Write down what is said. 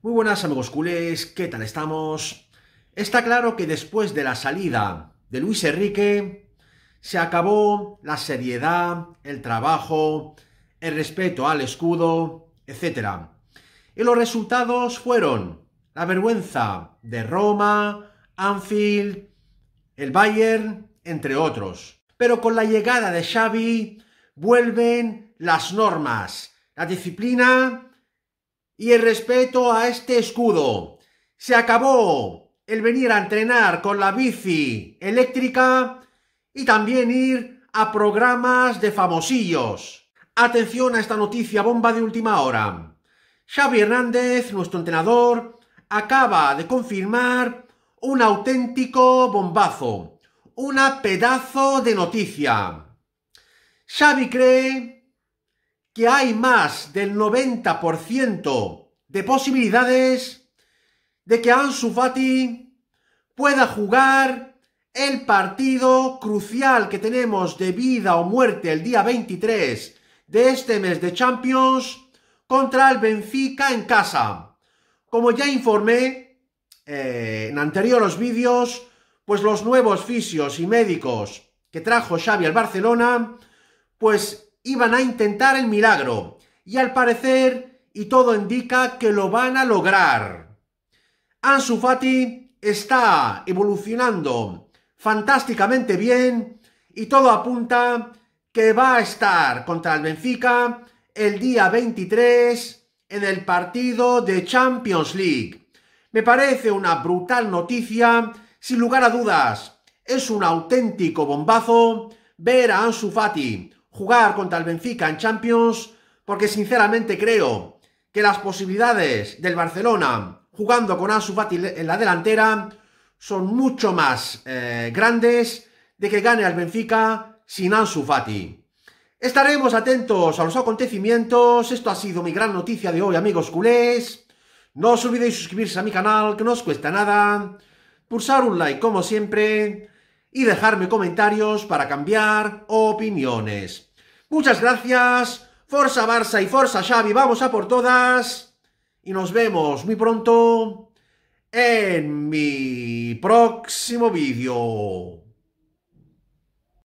Muy buenas amigos culés, ¿qué tal estamos? Está claro que después de la salida de Luis Enrique, se acabó la seriedad, el trabajo, el respeto al escudo, etc. Y los resultados fueron la vergüenza de Roma, Anfield, el Bayern, entre otros. Pero con la llegada de Xavi vuelven las normas, la disciplina y el respeto a este escudo. Se acabó el venir a entrenar con la bici eléctrica y también ir a programas de famosillos. Atención a esta noticia bomba de última hora. Xavi Hernández, nuestro entrenador, acaba de confirmar un auténtico bombazo, una pedazo de noticia. Xavi cree que hay más del 90% de posibilidades de que Ansu Fati pueda jugar el partido crucial que tenemos de vida o muerte el día 23 de este mes de Champions contra el Benfica en casa. Como ya informé eh, en anteriores vídeos, pues los nuevos fisios y médicos que trajo Xavi al Barcelona, pues iban a intentar el milagro, y al parecer, y todo indica que lo van a lograr. Ansu Fati está evolucionando fantásticamente bien, y todo apunta que va a estar contra el Benfica el día 23 en el partido de Champions League. Me parece una brutal noticia, sin lugar a dudas. Es un auténtico bombazo ver a Ansu Fati jugar contra el Benfica en Champions, porque sinceramente creo que las posibilidades del Barcelona jugando con Ansu Fati en la delantera son mucho más eh, grandes de que gane al Benfica sin Ansu Fati. Estaremos atentos a los acontecimientos. Esto ha sido mi gran noticia de hoy, amigos culés. No os olvidéis suscribirse a mi canal, que no os cuesta nada. Pulsar un like, como siempre y dejarme comentarios para cambiar opiniones. Muchas gracias, Forza Barça y Forza Xavi, vamos a por todas y nos vemos muy pronto en mi próximo vídeo.